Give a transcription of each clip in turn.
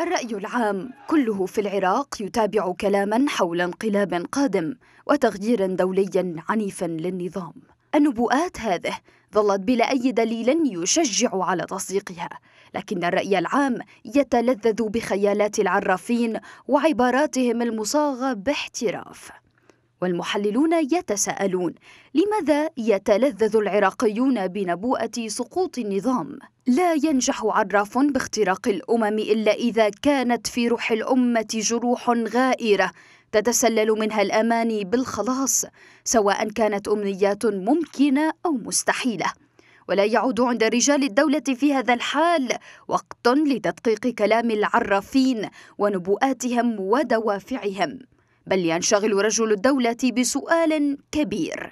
الرأي العام كله في العراق يتابع كلاما حول انقلاب قادم وتغيير دولي عنيف للنظام النبوءات هذه ظلت بلا أي دليل يشجع على تصديقها لكن الرأي العام يتلذذ بخيالات العرافين وعباراتهم المصاغة باحتراف والمحللون يتساءلون لماذا يتلذذ العراقيون بنبوءه سقوط النظام لا ينجح عراف باختراق الامم الا اذا كانت في روح الامه جروح غائره تتسلل منها الاماني بالخلاص سواء كانت امنيات ممكنه او مستحيله ولا يعود عند رجال الدولة في هذا الحال وقت لتدقيق كلام العرافين ونبوءاتهم ودوافعهم بل ينشغل رجل الدولة بسؤال كبير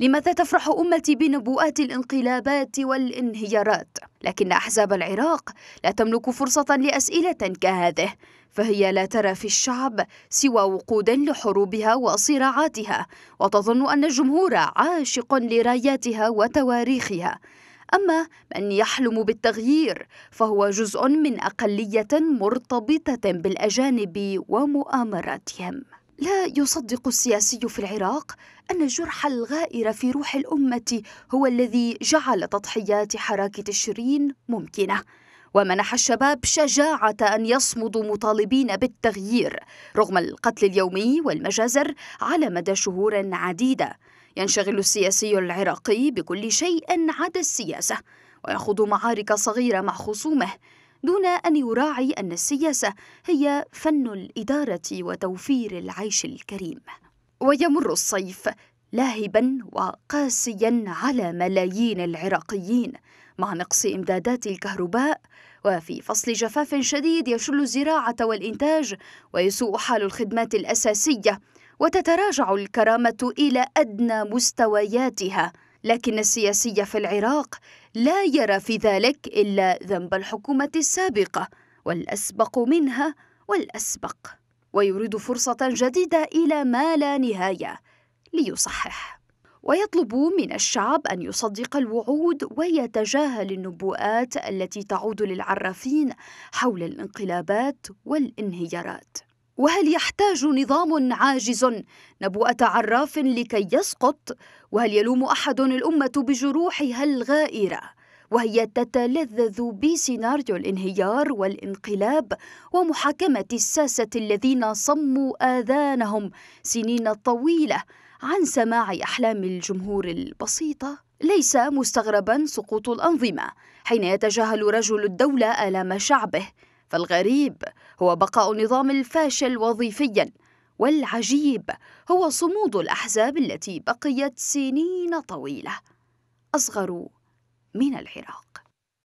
لماذا تفرح أمتي بنبوءات الانقلابات والانهيارات؟ لكن أحزاب العراق لا تملك فرصة لأسئلة كهذه فهي لا ترى في الشعب سوى وقود لحروبها وصراعاتها وتظن أن الجمهور عاشق لراياتها وتواريخها أما من يحلم بالتغيير فهو جزء من أقلية مرتبطة بالأجانب ومؤامراتهم لا يصدق السياسي في العراق أن الجرح الغائر في روح الأمة هو الذي جعل تضحيات حراك تشرين ممكنة ومنح الشباب شجاعة أن يصمدوا مطالبين بالتغيير رغم القتل اليومي والمجازر على مدى شهور عديدة ينشغل السياسي العراقي بكل شيء عدا السياسة ويخوض معارك صغيرة مع خصومه دون أن يراعي أن السياسة هي فن الإدارة وتوفير العيش الكريم ويمر الصيف لاهبا وقاسيا على ملايين العراقيين مع نقص إمدادات الكهرباء وفي فصل جفاف شديد يشل الزراعة والإنتاج ويسوء حال الخدمات الأساسية وتتراجع الكرامة إلى أدنى مستوياتها لكن السياسي في العراق لا يرى في ذلك إلا ذنب الحكومة السابقة والأسبق منها والأسبق ويريد فرصة جديدة إلى ما لا نهاية ليصحح ويطلب من الشعب أن يصدق الوعود ويتجاهل النبوءات التي تعود للعرافين حول الانقلابات والانهيارات وهل يحتاج نظام عاجز نبوءة عراف لكي يسقط؟ وهل يلوم أحد الأمة بجروحها الغائرة؟ وهي تتلذذ بسيناريو الانهيار والانقلاب ومحاكمة الساسة الذين صموا آذانهم سنين طويلة عن سماع أحلام الجمهور البسيطة ليس مستغربا سقوط الأنظمة حين يتجاهل رجل الدولة آلام شعبه فالغريب هو بقاء النظام الفاشل وظيفيا والعجيب هو صمود الأحزاب التي بقيت سنين طويلة أصغر من العراق